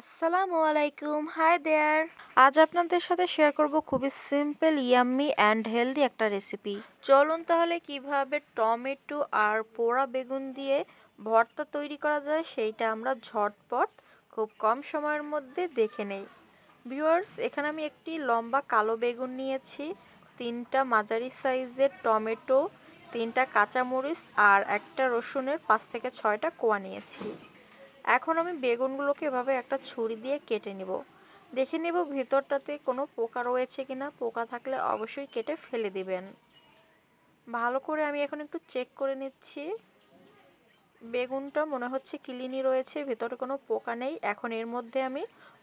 আসসালামু আলাইকুম hi there আজ আপনাদের সাথে শেয়ার করব খুবই সিম্পল ইয়াম্মি অ্যান্ড হেলদি একটা রেসিপি চলুন তাহলে কিভাবে টমেটো আর পোড়া বেগুন দিয়ে ভর্তা তৈরি করা যায় সেইটা আমরা ঝটপট খুব কম সময়ের মধ্যে দেখে নেই ভিউয়ার্স এখানে আমি একটি লম্বা কালো বেগুন নিয়েছি তিনটা মাঝারি সাইজের টমেটো তিনটা কাঁচামরিচ আর একটা রসুনের পাঁচ থেকে ছয়টা কোয়া নিয়েছি এখন আমি বেগুনগুলোকে এভাবে একটা ছুরি দিয়ে কেটে নেব দেখে নেব ভিতরটাতে কোনো পোকা রয়েছে কি না পোকা থাকলে অবশ্যই কেটে ফেলে দিবেন ভালো করে আমি এখন একটু চেক করে নিচ্ছি বেগুনটা মনে হচ্ছে কিলিনি রয়েছে ভেতরে কোনো পোকা নেই এখন এর মধ্যে আমি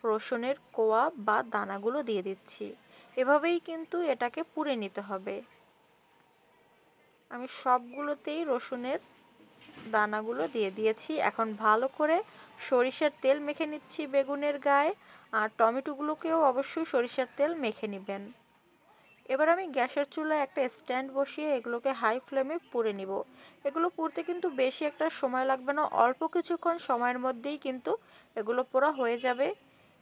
রসুনের কোয়া বা দানাগুলো দিয়ে দিচ্ছি এভাবেই কিন্তু এটাকে পুড়ে নিতে হবে আমি সবগুলোতেই রসুনের দানাগুলো দিয়ে দিয়েছি এখন ভালো করে সরিষার তেল মেখে নিচ্ছি বেগুনের গায়ে আর টমেটোগুলোকেও অবশ্যই সরিষার তেল মেখে নেবেন এবার আমি গ্যাসের চুলায় একটা স্ট্যান্ড বসিয়ে এগুলোকে হাই ফ্লেমে পুড়ে নিব এগুলো পুড়তে কিন্তু বেশি একটা সময় লাগবে না অল্প কিছুক্ষণ সময়ের মধ্যেই কিন্তু এগুলো পোড়া হয়ে যাবে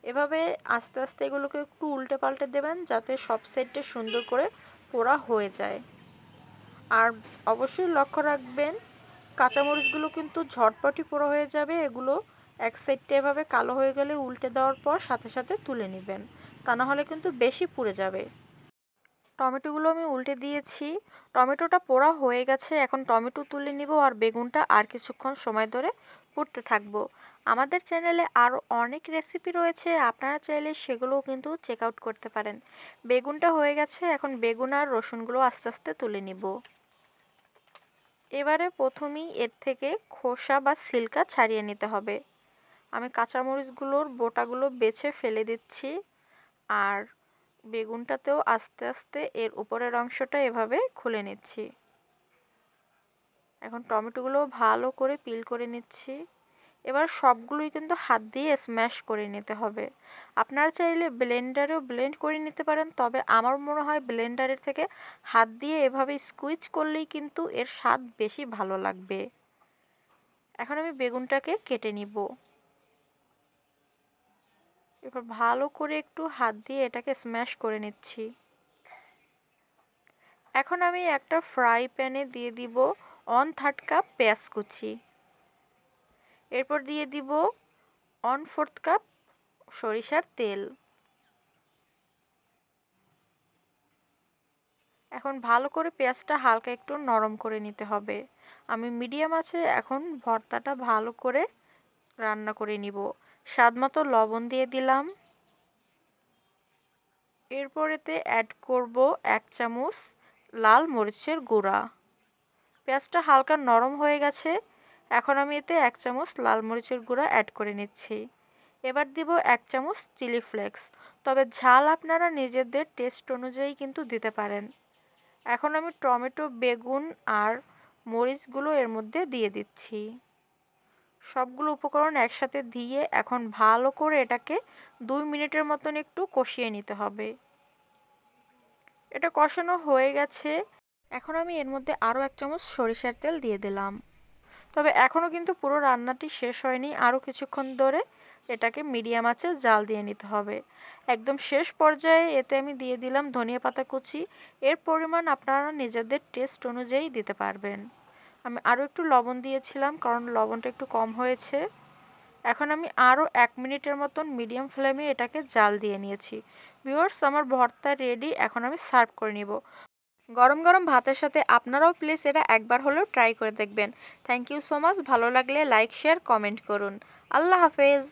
এভাবে আস্তে আস্তে এগুলোকে একটু উল্টে পাল্টে দেবেন যাতে সব সাইডটা সুন্দর করে পোড়া হয়ে যায় আর অবশ্যই লক্ষ্য রাখবেন কাঁচামরিচগুলো কিন্তু ঝটপটি পোড়া হয়ে যাবে এগুলো এক সাইডটা এভাবে কালো হয়ে গেলে উল্টে দেওয়ার পর সাথে সাথে তুলে নেবেন তা নাহলে কিন্তু বেশি পুড়ে যাবে টমেটোগুলো আমি উল্টে দিয়েছি টমেটোটা পোড়া হয়ে গেছে এখন টমেটো তুলে নিব আর বেগুনটা আর কিছুক্ষণ সময় ধরে পুড়তে থাকবো আমাদের চ্যানেলে আরও অনেক রেসিপি রয়েছে আপনারা চাইলে সেগুলোও কিন্তু চেক আউট করতে পারেন বেগুনটা হয়ে গেছে এখন বেগুন আর রসুনগুলো আস্তে আস্তে তুলে নিব এবারে প্রথমেই এর থেকে খোসা বা সিল্কা ছাড়িয়ে নিতে হবে আমি কাঁচামরিচগুলোর বোটাগুলো বেছে ফেলে দিচ্ছি আর বেগুনটাতেও আস্তে আস্তে এর উপরের অংশটা এভাবে খুলে নিচ্ছি এখন টমেটোগুলো ভালো করে পিল করে নিচ্ছি এবার সবগুলোই কিন্তু হাত দিয়ে স্ম্যাশ করে নিতে হবে আপনারা চাইলে ব্লেন্ডারেও ব্লেন্ড করে নিতে পারেন তবে আমার মনে হয় ব্লেন্ডারের থেকে হাত দিয়ে এভাবে স্কুইচ করলেই কিন্তু এর স্বাদ বেশি ভালো লাগবে এখন আমি বেগুনটাকে কেটে নিব এবার ভালো করে একটু হাত দিয়ে এটাকে স্ম্যাশ করে নিচ্ছি এখন আমি একটা ফ্রাই প্যানে দিয়ে দিব অন থার্ড কাপ পেঁয়াজ কুচি এরপর দিয়ে দিব অন ফোর্থ কাপ সরিষার তেল এখন ভালো করে পেঁয়াজটা হালকা একটু নরম করে নিতে হবে আমি মিডিয়াম আছে এখন ভর্তাটা ভালো করে রান্না করে নিব স্বাদমতো লবণ দিয়ে দিলাম এরপরেতে অ্যাড করব এক চামচ লাল মরিচের গুঁড়া পেঁয়াজটা হালকা নরম হয়ে গেছে এখন আমি এতে এক চামচ লাল মরিচের গুঁড়া অ্যাড করে নিচ্ছি এবার দিব এক চামচ চিলি ফ্লেক্স তবে ঝাল আপনারা নিজেদের টেস্ট অনুযায়ী কিন্তু দিতে পারেন এখন আমি টমেটো বেগুন আর মরিচগুলো এর মধ্যে দিয়ে দিচ্ছি সবগুলো উপকরণ একসাথে দিয়ে এখন ভালো করে এটাকে দুই মিনিটের মতন একটু কষিয়ে নিতে হবে এটা কষানো হয়ে গেছে এখন আমি এর মধ্যে আরও এক চামচ সরিষার তেল দিয়ে দিলাম তবে এখনও কিন্তু পুরো রান্নাটি শেষ হয়নি আরও কিছুক্ষণ ধরে এটাকে মিডিয়াম আঁচে জাল দিয়ে নিতে হবে একদম শেষ পর্যায়ে এতে আমি দিয়ে দিলাম ধনিয়া পাতা কুচি এর পরিমাণ আপনারা নিজেদের টেস্ট অনুযায়ী দিতে পারবেন আমি আরও একটু লবণ দিয়েছিলাম কারণ লবণটা একটু কম হয়েছে এখন আমি আরও এক মিনিটের মতন মিডিয়াম ফ্লেমে এটাকে জাল দিয়ে নিয়েছি ভিওর্স আমার ভর্তা রেডি এখন আমি সার্ভ করে নিব গরম গরম ভাতের সাথে আপনারাও প্লিজ এটা একবার হলেও ট্রাই করে দেখবেন থ্যাংক ইউ সো মাচ ভালো লাগলে লাইক শেয়ার কমেন্ট করুন আল্লাহ হাফেজ